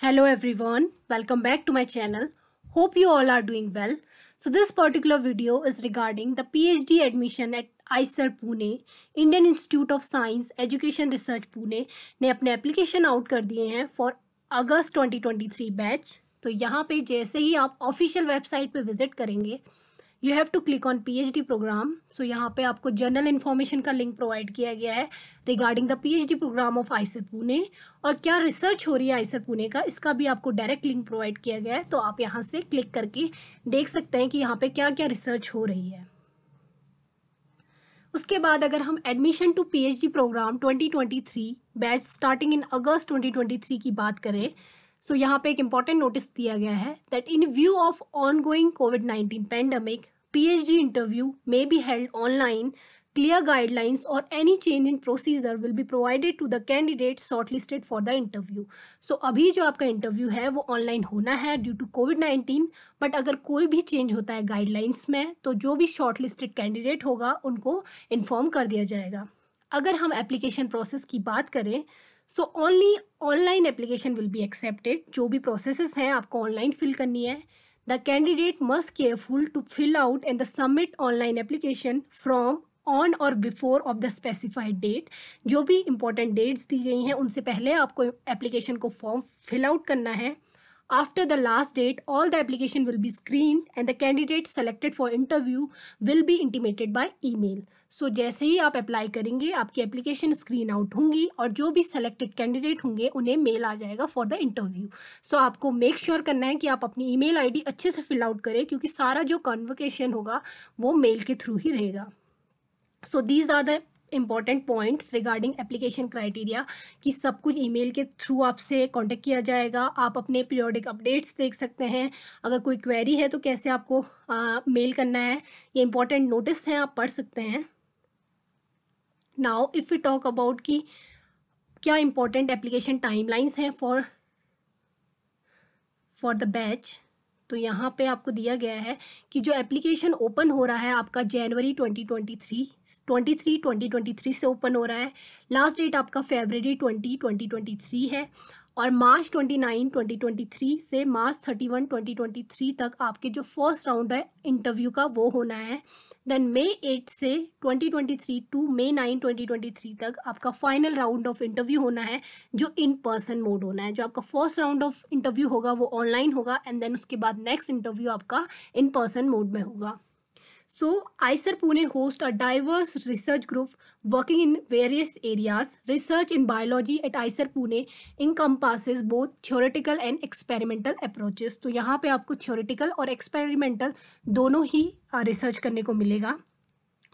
Hello everyone, welcome back to my channel. Hope you all are doing well. So this particular video is regarding the PhD admission at IISER Pune Indian institute of science education research Pune ने अपने application out कर दिए हैं for August 2023 batch तो यहाँ पे जैसे ही आप ऑफिशियल वेबसाइट पे विजिट करेंगे you have to click on PhD programme so यहाँ पे आपको जनरल इन्फॉर्मेशन का लिंक प्रोवाइड किया गया है regarding the PhD programme of IISER Pune और क्या रिसर्च हो रही है आईसर पुणे e का इसका भी आपको डायरेक्ट लिंक प्रोवाइड किया गया है तो आप यहाँ से क्लिक करके देख सकते हैं कि यहाँ पे क्या क्या रिसर्च हो रही है उसके बाद अगर हम admission to PhD programme 2023 batch starting in August 2023 की बात करें सो so, यहाँ पे एक इम्पॉर्टेंट नोटिस दिया गया है that in view of ongoing COVID nineteen pandemic interview may be held online clear Clear और any change in procedure will be provided to the candidate candidate listed for the interview so अभी जो आपका interview है वो online होना है due to COVID nineteen but अगर कोई भी चेंज होता है गाइडलाइंस में तो जो भी शॉर्ट लिस्टेड कैंडिडेट होगा उनको इन्फॉर्म कर दिया जाएगा अगर हम एप्लीकेशन प्रोसेस की बात करें so only online application will be accepted जो भी प्रोसेस हैं आपको ऑनलाइन फिल करनी है The candidate must careful to fill out and the submit online application from on और before of the specified date जो भी इंपॉर्टेंट डेट्स दी गई हैं उनसे पहले आपको एप्लीकेशन को फॉर्म फिल आउट करना है After the last date, all the application will be screened and the candidate selected for interview will be intimated by email. So so, जैसे ही आप अप्लाई करेंगे आपकी एप्लीकेशन स्क्रीन आउट होंगी और जो भी सेलेक्टेड कैंडिडेट होंगे उन्हें मेल आ जाएगा फॉर द इंटरव्यू सो आपको मेक श्योर sure करना है कि आप अपनी ईमेल आईडी अच्छे से फिल आउट करें क्योंकि सारा जो कन्वोकेशन होगा वो मेल के थ्रू ही रहेगा so these are the important points regarding application criteria कि सब कुछ ईमेल के थ्रू आपसे कांटेक्ट किया जाएगा आप अपने पीरियोडिक अपडेट्स देख सकते हैं अगर कोई क्वेरी है तो कैसे आपको मेल करना है ये इम्पॉर्टेंट नोटिस हैं आप पढ़ सकते हैं now if you talk about कि क्या इम्पॉर्टेंट एप्लीकेशन टाइमलाइंस हैं फॉर फॉर द बैच तो यहाँ पे आपको दिया गया है कि जो एप्लीकेशन ओपन हो रहा है आपका जनवरी 2023 23 2023 से ओपन हो रहा है लास्ट डेट आपका फेबररी 20 2023 है और मार्च 29 2023 से मार्च 31 2023 तक आपके जो फर्स्ट राउंड है इंटरव्यू का वो होना है देन मे 8 से 2023 टू मे 9 2023 तक आपका फाइनल राउंड ऑफ इंटरव्यू होना है जो इन पर्सन मोड होना है जो आपका फर्स्ट राउंड ऑफ इंटरव्यू होगा वो ऑनलाइन होगा एंड देन उसके बाद नेक्स्ट इंटरव्यू आपका इन पर्सन मोड में होगा So, ICER Pune hosts a diverse research group working in various areas. Research in biology at ICER Pune encompasses both theoretical and experimental approaches. तो यहाँ पे आपको theoretical और experimental दोनों ही research करने को मिलेगा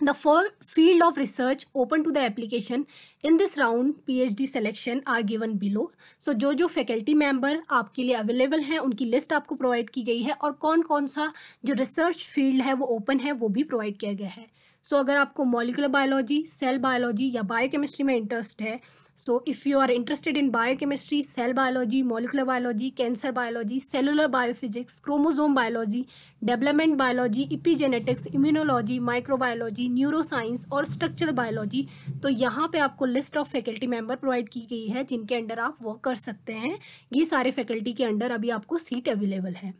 The four field of research open to the application in this round PhD selection are given below. So जो जो faculty member आपके लिए available हैं उनकी list आपको provide की गई है और कौन कौन सा जो research field है वो open है वो भी provide किया गया है सो so, अगर आपको मॉलिकुलर बायोलॉजी सेल बायोलॉजी या बायोकेमिस्ट्री में इंटरेस्ट है so if you are interested in biochemistry cell biology molecular biology cancer biology cellular biophysics chromosome biology development biology epigenetics immunology microbiology neuroscience और structural biology तो यहाँ पे आपको list of faculty member provide की गई है जिनके अंडर आप वर्क कर सकते हैं ये सारे फैकल्टी के अंडर अभी आपको सीट अवेलेबल है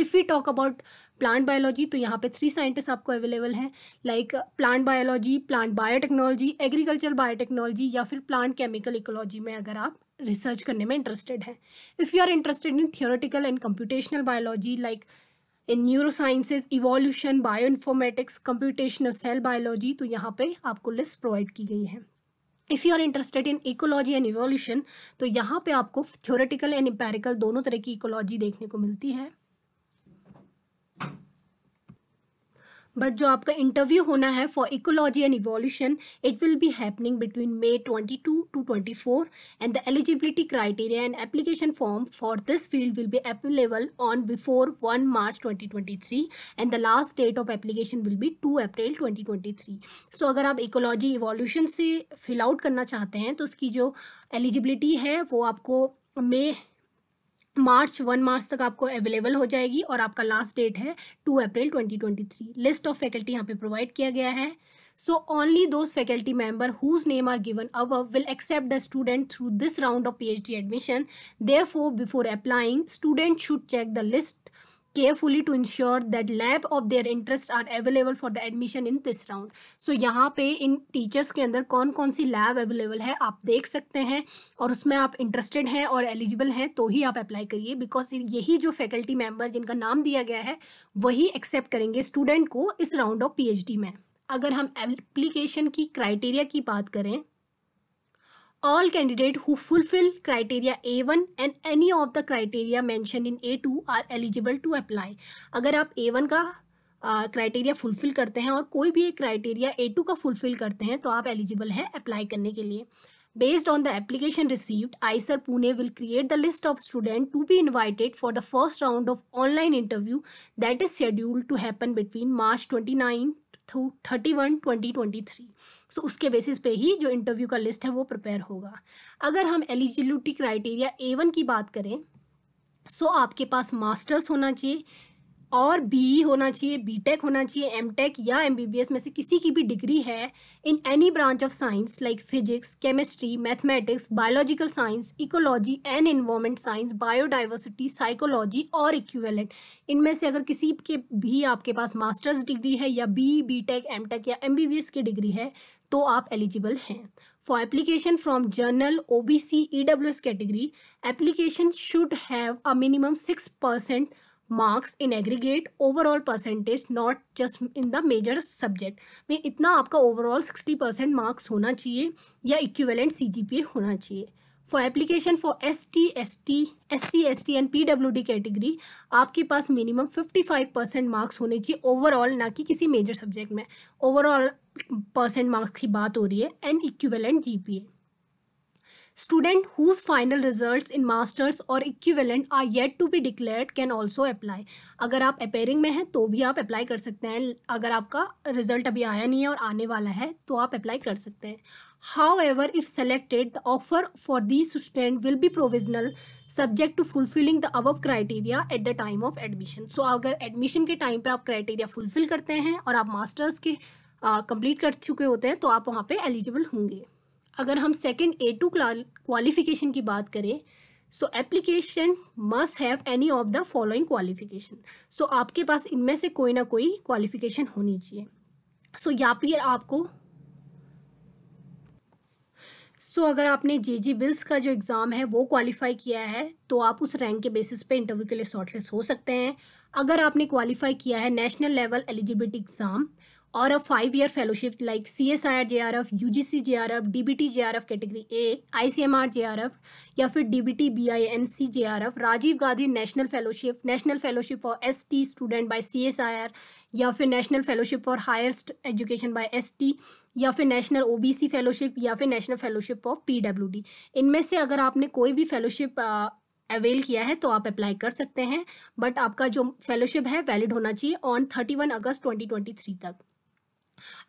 if we talk about plant biology तो यहाँ पे थ्री साइंटिस्ट आपको अवेलेबल हैं like plant biology plant biotechnology agriculture biotechnology या फिर प्लांट केमिकल इकोलॉजी में अगर आप रिसर्च करने में इंटरेस्टेड हैं if you are interested in theoretical and computational biology like in neurosciences evolution bioinformatics computational cell biology तो यहाँ पे आपको लिस्ट प्रोवाइड की गई है if you are interested in ecology and evolution तो यहाँ पे आपको थ्योरेटिकल एंड एम्पेरिकल दोनों तरह की इकोलॉजी देखने को मिलती है बट जो आपका इंटरव्यू होना है for ecology and evolution it will be happening between May 22 to 24 and the eligibility criteria and application form for this field will be available on before 1 March 2023 and the last date of application will be 2 April 2023 so अगर आप ecology evolution से fill out करना चाहते हैं तो उसकी जो eligibility है वो आपको मे मार्च वन मार्च तक आपको अवेलेबल हो जाएगी और आपका लास्ट डेट है two April twenty twenty three list of faculty यहाँ पे प्रोवाइड किया गया है so only those faculty member whose name are given above will accept the student through this round of PhD admission therefore before applying student should check the list carefully to ensure that lab of their interest are available for the admission in this round so यहाँ पे इन teachers के अंदर कौन कौन सी lab available है आप देख सकते हैं और उसमें आप इंटरेस्टेड हैं और एलिजिबल हैं तो ही आप अप्लाई करिए बिकॉज यही जो फैकल्टी मेम्बर जिनका नाम दिया गया है वही एक्सेप्ट करेंगे स्टूडेंट को इस राउंड ऑफ पी में अगर हम एप्लीकेशन की क्राइटेरिया की बात करें all candidate who fulfill criteria A1 and any of the criteria mentioned in A2 are eligible to apply. अगर आप A1 का क्राइटेरिया uh, फुलफिल करते हैं और कोई भी एक क्राइटेरिया ए टू का फुलफिल करते हैं तो आप एलिजिबल हैं अप्लाई करने के लिए based on the application received IISER Pune will create the list of student to be invited for the first round of online interview that is scheduled to happen between March twenty thirty one twenty twenty three so उसके basis पे ही जो interview का list है वो prepare होगा अगर हम eligibility criteria ए one की बात करें सो so आपके पास मास्टर्स होना चाहिए और बी e होना चाहिए बी टेक होना चाहिए एम टेक या एम बी बी एस में से किसी की भी डिग्री है in any branch of science like physics chemistry mathematics biological science ecology and environment science biodiversity psychology और इक्वेलेंट इनमें से अगर किसी के भी आपके पास मास्टर्स डिग्री है या B B tech M tech या एम बी बी एस की डिग्री है तो आप एलिजिबल हैं for application from general O B C E W S category application should have a minimum six percent marks in aggregate overall percentage not just in the major subject में इतना आपका overall sixty percent marks होना चाहिए या equivalent C होना चाहिए for application for S T S T S C S T and P W D category आपके पास minimum fifty five percent marks होने चाहिए ओवरऑल ना कि किसी मेजर सब्जेक्ट में ओवरऑल परसेंट मार्क्स की बात हो रही है and equivalent G P A student whose final result in masters और equivalent are yet to be declared can also apply. अगर आप अपेयरिंग में हैं तो भी आप अप्लाई कर सकते हैं अगर आपका रिजल्ट अभी आया नहीं है और आने वाला है तो आप अप्लाई कर सकते हैं however if selected the offer for this student will be provisional subject to fulfilling the above criteria at the time of admission so अगर एडमिशन के टाइम पर आप क्राइटेरिया फुलफिल करते हैं और आप मास्टर्स के कंप्लीट uh, कर चुके होते हैं तो आप वहाँ पर एलिजिबल होंगे अगर हम सेकेंड ए टू क्वालिफिकेशन की बात करें so application must have any of the following qualification so आपके पास इनमें से कोई ना कोई क्वालिफिकेशन होनी चाहिए सो या फिर आपको सो so, अगर आपने जे जी बिल्स का जो एग्ज़ाम है वो क्वालिफाई किया है तो आप उस रैंक के बेसिस पे इंटरव्यू के लिए शॉर्टलिस्ट हो सकते हैं अगर आपने क्वालिफाई किया है नेशनल लेवल एलिजिबिलिटी एग्ज़ाम और five year fellowship like C S I R R J F U G F D B T J R F category A I C M R J R F या फिर D B B T I N C J R F Rajiv Gandhi national fellowship national fellowship for S T student by C S I R या फिर national fellowship for हायरस्ट education by S T या फिर national सी fellowship या फिर national fellowship of D इनमें से अगर आपने कोई भी फेलोशिप अवेल किया है तो आप अप्लाई कर सकते हैं बट आपका जो फेलोशिप है वैलिड होना चाहिए on thirty one August twenty twenty three तक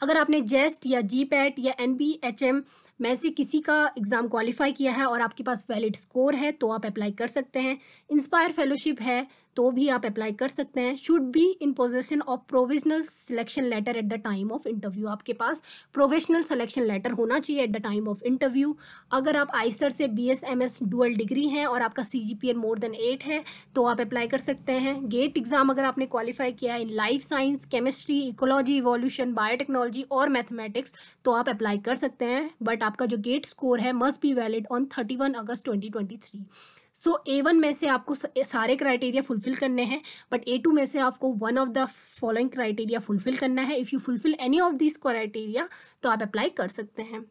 अगर आपने जेस्ट या जी पैट या एन बी एच एम में से किसी का एग्ज़ाम क्वालिफाई किया है और आपके पास वैलिड स्कोर है तो आप अप्लाई कर सकते हैं इंस्पायर फेलोशिप है तो भी आप अप्लाई कर सकते हैं should be in position of provisional selection letter at the time of interview आपके पास प्रोविजनल सिलेक्शन लेटर होना चाहिए at the time of interview अगर आप आइसर e से B S M S dual degree हैं और आपका C G P N more than eight है तो आप अप्लाई कर सकते हैं गेट एग्जाम अगर आपने क्वालिफाई किया है in life science chemistry ecology evolution biotechnology और मैथमेटिक्स तो आप अप्लाई कर सकते हैं बट आपका जो गेट स्कोर है must be valid on thirty one August twenty twenty three so A one में से आपको सारे क्राइटेरिया फुलफिल करने हैं बट ए टू में से आपको one of the following criteria fulfil करना है if you fulfil any of this criteria तो आप अप्लाई कर सकते हैं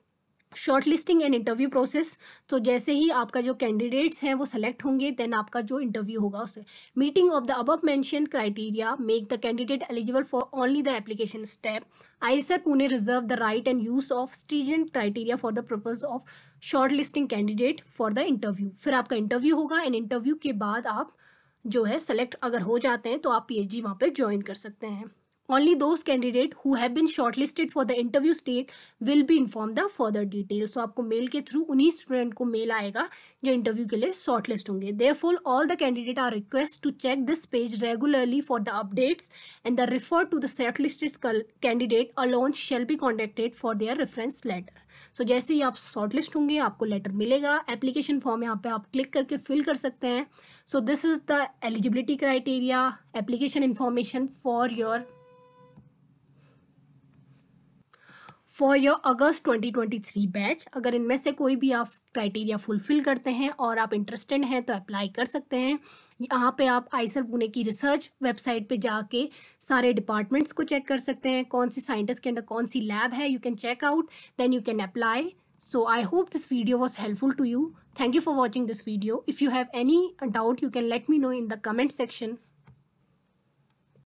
shortlisting and interview process तो जैसे ही आपका जो कैंडिडेट्स हैं वो सेलेक्ट होंगे देन आपका जो इंटरव्यू होगा उसे meeting of the above mention criteria make the candidate eligible for only the application step IISER Pune reserve the right and use of stringent criteria for the purpose of shortlisting candidate for the interview फिर आपका interview होगा and interview के बाद आप जो है select अगर हो जाते हैं तो आप पी एच डी वहाँ पर ज्वाइन कर सकते हैं Only those candidate who have been shortlisted for the interview state will be informed the further details. So आपको मेल के थ्रू उन्हीं स्टूडेंट को मेल आएगा जो इंटरव्यू के लिए शॉर्टलिस्ट होंगे therefore all the candidate are request to check this page regularly for the updates and the refer to the shortlisted candidate alone shall be contacted for their reference letter so जैसे ही आप shortlist होंगे आपको letter मिलेगा application form यहाँ पे आप click करके फिल कर सकते हैं so this is the eligibility criteria application information for your for your August 2023 batch अगर इनमें से कोई भी आप क्राइटेरिया फुलफिल करते हैं और आप इंटरेस्टेड हैं तो अप्लाई कर सकते हैं यहाँ पे आप आइसर पुणे की रिसर्च वेबसाइट पे जाके सारे डिपार्टमेंट्स को चेक कर सकते हैं कौन सी साइंटिस्ट के अंदर कौन सी लैब है you can check out then you can apply so I hope this video was helpful to you thank you for watching this video if you have any doubt you can let me know in the comment section